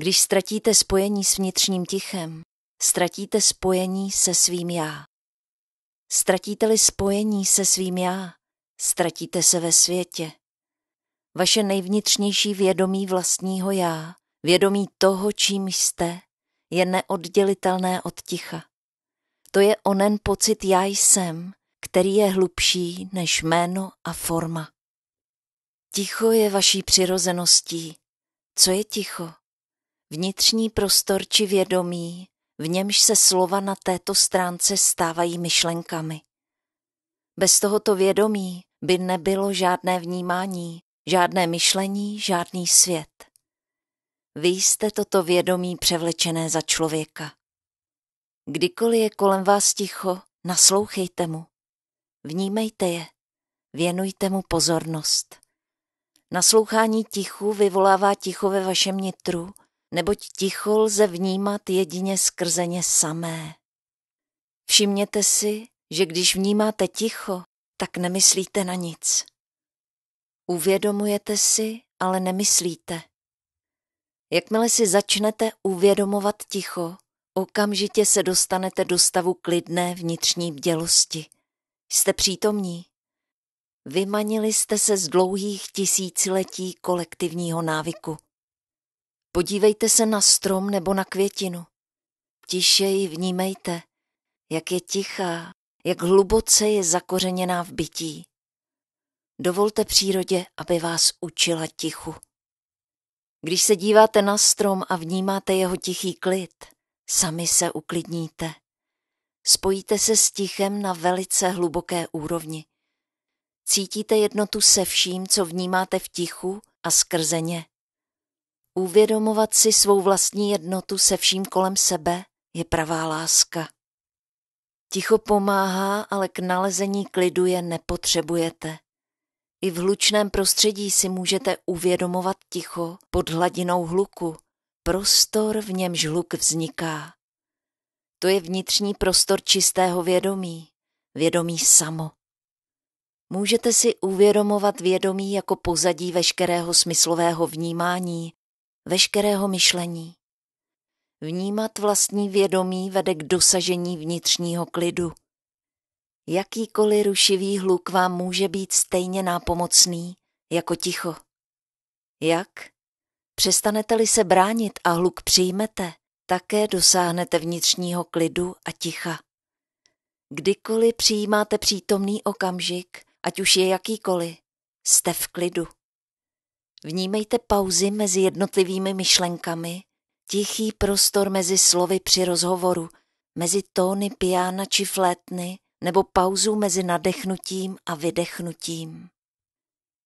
Když ztratíte spojení s vnitřním tichem, ztratíte spojení se svým já. Ztratíte-li spojení se svým já, ztratíte se ve světě. Vaše nejvnitřnější vědomí vlastního já, vědomí toho, čím jste, je neoddělitelné od ticha. To je onen pocit já jsem, který je hlubší než jméno a forma. Ticho je vaší přirozeností. Co je ticho? vnitřní prostor či vědomí, v němž se slova na této stránce stávají myšlenkami. Bez tohoto vědomí by nebylo žádné vnímání, žádné myšlení, žádný svět. Vy jste toto vědomí převlečené za člověka. Kdykoliv je kolem vás ticho, naslouchejte mu. Vnímejte je, věnujte mu pozornost. Naslouchání tichu vyvolává ticho ve vašem nitru neboť ticho lze vnímat jedině skrze ně samé. Všimněte si, že když vnímáte ticho, tak nemyslíte na nic. Uvědomujete si, ale nemyslíte. Jakmile si začnete uvědomovat ticho, okamžitě se dostanete do stavu klidné vnitřní bdělosti. Jste přítomní. Vymanili jste se z dlouhých tisíciletí kolektivního návyku. Podívejte se na strom nebo na květinu. Tišeji vnímejte, jak je tichá, jak hluboce je zakořeněná v bytí. Dovolte přírodě, aby vás učila tichu. Když se díváte na strom a vnímáte jeho tichý klid, sami se uklidníte. Spojíte se s tichem na velice hluboké úrovni. Cítíte jednotu se vším, co vnímáte v tichu a skrze ně. Uvědomovat si svou vlastní jednotu se vším kolem sebe je pravá láska. Ticho pomáhá, ale k nalezení klidu je nepotřebujete. I v hlučném prostředí si můžete uvědomovat ticho pod hladinou hluku, prostor, v němž hluk vzniká. To je vnitřní prostor čistého vědomí, vědomí samo. Můžete si uvědomovat vědomí jako pozadí veškerého smyslového vnímání veškerého myšlení. Vnímat vlastní vědomí vede k dosažení vnitřního klidu. Jakýkoliv rušivý hluk vám může být stejně nápomocný jako ticho. Jak? Přestanete-li se bránit a hluk přijmete, také dosáhnete vnitřního klidu a ticha. Kdykoliv přijímáte přítomný okamžik, ať už je jakýkoliv, jste v klidu. Vnímejte pauzy mezi jednotlivými myšlenkami, tichý prostor mezi slovy při rozhovoru, mezi tóny piana či flétny nebo pauzu mezi nadechnutím a vydechnutím.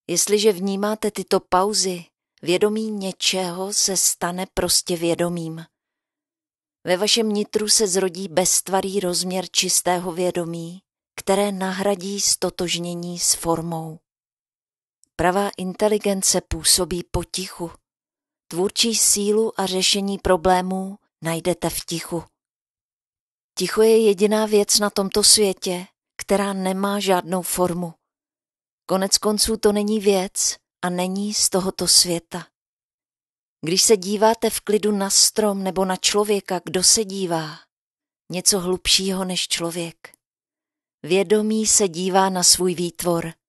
Jestliže vnímáte tyto pauzy, vědomí něčeho se stane prostě vědomím. Ve vašem nitru se zrodí beztvarý rozměr čistého vědomí, které nahradí stotožnění s formou. Pravá inteligence působí potichu. Tvůrčí sílu a řešení problémů najdete v tichu. Ticho je jediná věc na tomto světě, která nemá žádnou formu. Konec konců to není věc a není z tohoto světa. Když se díváte v klidu na strom nebo na člověka, kdo se dívá? Něco hlubšího než člověk. Vědomí se dívá na svůj výtvor –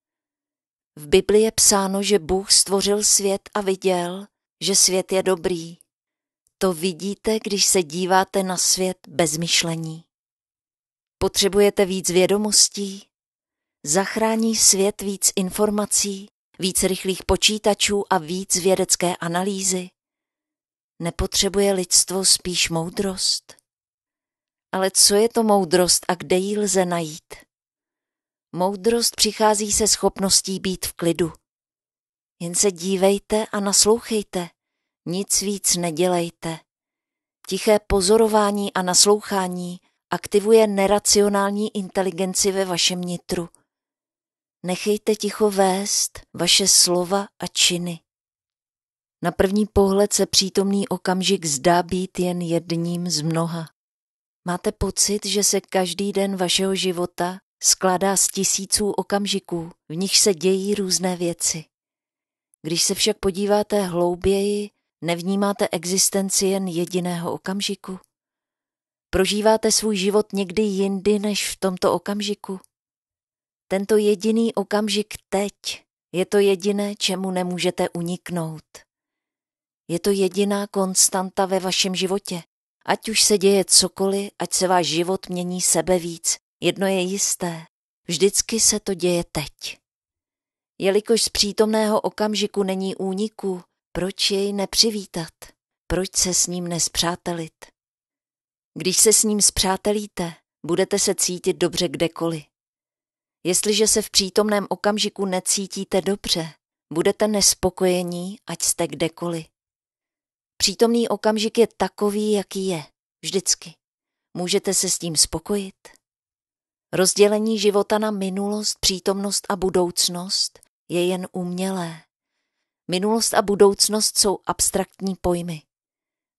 v Bibli je psáno, že Bůh stvořil svět a viděl, že svět je dobrý. To vidíte, když se díváte na svět bez myšlení. Potřebujete víc vědomostí? Zachrání svět víc informací, víc rychlých počítačů a víc vědecké analýzy? Nepotřebuje lidstvo spíš moudrost? Ale co je to moudrost a kde ji lze najít? Moudrost přichází se schopností být v klidu. Jen se dívejte a naslouchejte, nic víc nedělejte. Tiché pozorování a naslouchání aktivuje neracionální inteligenci ve vašem nitru. Nechejte ticho vést vaše slova a činy. Na první pohled se přítomný okamžik zdá být jen jedním z mnoha. Máte pocit, že se každý den vašeho života skládá z tisíců okamžiků, v nich se dějí různé věci. Když se však podíváte hlouběji, nevnímáte existenci jen jediného okamžiku. Prožíváte svůj život někdy jindy než v tomto okamžiku. Tento jediný okamžik teď je to jediné, čemu nemůžete uniknout. Je to jediná konstanta ve vašem životě. Ať už se děje cokoliv, ať se váš život mění sebe víc, Jedno je jisté, vždycky se to děje teď. Jelikož z přítomného okamžiku není úniku, proč jej nepřivítat? Proč se s ním nespřátelit? Když se s ním spřátelíte, budete se cítit dobře kdekoliv. Jestliže se v přítomném okamžiku necítíte dobře, budete nespokojení, ať jste kdekoliv. Přítomný okamžik je takový, jaký je, vždycky. Můžete se s tím spokojit? Rozdělení života na minulost, přítomnost a budoucnost je jen umělé. Minulost a budoucnost jsou abstraktní pojmy.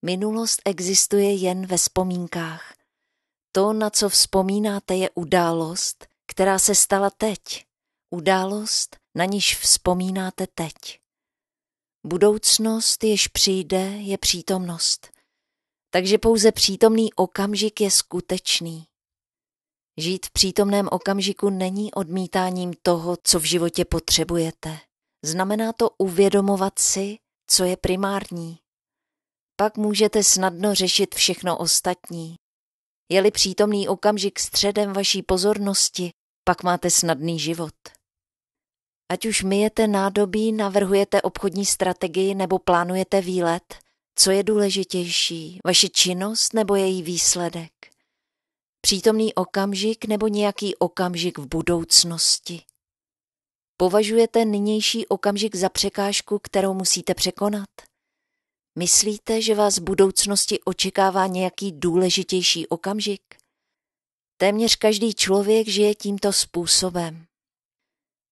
Minulost existuje jen ve vzpomínkách. To, na co vzpomínáte, je událost, která se stala teď. Událost, na níž vzpomínáte teď. Budoucnost, jež přijde, je přítomnost. Takže pouze přítomný okamžik je skutečný. Žít v přítomném okamžiku není odmítáním toho, co v životě potřebujete. Znamená to uvědomovat si, co je primární. Pak můžete snadno řešit všechno ostatní. Je-li přítomný okamžik středem vaší pozornosti, pak máte snadný život. Ať už myjete nádobí, navrhujete obchodní strategii nebo plánujete výlet, co je důležitější, vaše činnost nebo její výsledek? přítomný okamžik nebo nějaký okamžik v budoucnosti? Považujete nynější okamžik za překážku, kterou musíte překonat? Myslíte, že vás v budoucnosti očekává nějaký důležitější okamžik? Téměř každý člověk žije tímto způsobem.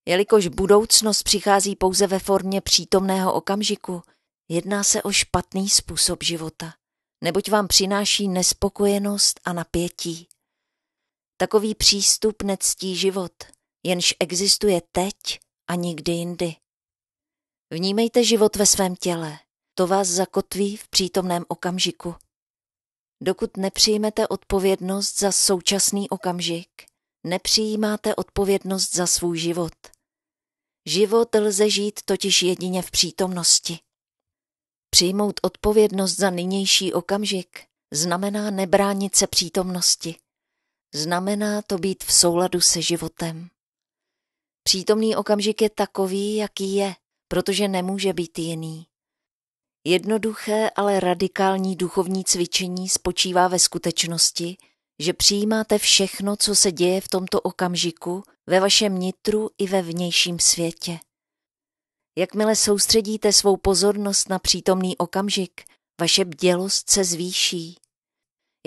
Jelikož budoucnost přichází pouze ve formě přítomného okamžiku, jedná se o špatný způsob života, neboť vám přináší nespokojenost a napětí. Takový přístup nectí život, jenž existuje teď a nikdy jindy. Vnímejte život ve svém těle, to vás zakotví v přítomném okamžiku. Dokud nepřijmete odpovědnost za současný okamžik, nepřijímáte odpovědnost za svůj život. Život lze žít totiž jedině v přítomnosti. Přijmout odpovědnost za nynější okamžik znamená nebránit se přítomnosti Znamená to být v souladu se životem. Přítomný okamžik je takový, jaký je, protože nemůže být jiný. Jednoduché, ale radikální duchovní cvičení spočívá ve skutečnosti, že přijímáte všechno, co se děje v tomto okamžiku, ve vašem nitru i ve vnějším světě. Jakmile soustředíte svou pozornost na přítomný okamžik, vaše bdělost se zvýší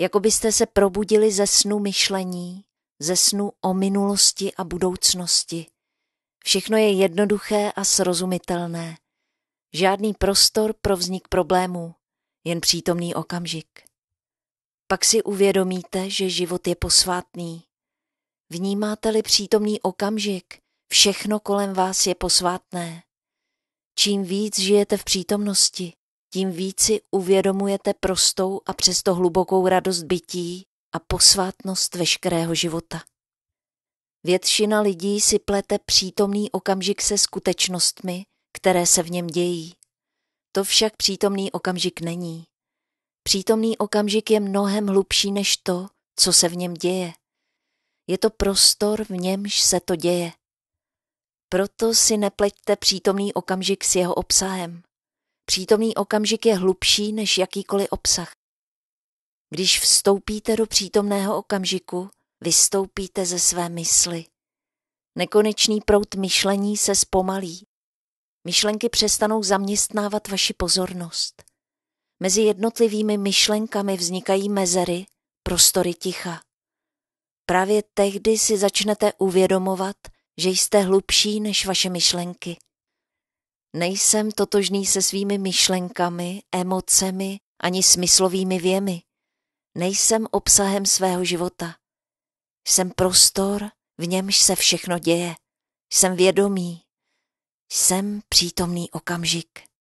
jako byste se probudili ze snu myšlení, ze snu o minulosti a budoucnosti. Všechno je jednoduché a srozumitelné. Žádný prostor pro vznik problémů, jen přítomný okamžik. Pak si uvědomíte, že život je posvátný. Vnímáte-li přítomný okamžik, všechno kolem vás je posvátné. Čím víc žijete v přítomnosti, tím víc si uvědomujete prostou a přesto hlubokou radost bytí a posvátnost veškerého života. Většina lidí si plete přítomný okamžik se skutečnostmi, které se v něm dějí. To však přítomný okamžik není. Přítomný okamžik je mnohem hlubší než to, co se v něm děje. Je to prostor, v němž se to děje. Proto si nepleťte přítomný okamžik s jeho obsahem. Přítomný okamžik je hlubší než jakýkoliv obsah. Když vstoupíte do přítomného okamžiku, vystoupíte ze své mysli. Nekonečný prout myšlení se zpomalí. Myšlenky přestanou zaměstnávat vaši pozornost. Mezi jednotlivými myšlenkami vznikají mezery, prostory ticha. Právě tehdy si začnete uvědomovat, že jste hlubší než vaše myšlenky – Nejsem totožný se svými myšlenkami, emocemi ani smyslovými věmi. Nejsem obsahem svého života. Jsem prostor, v němž se všechno děje. Jsem vědomý. Jsem přítomný okamžik.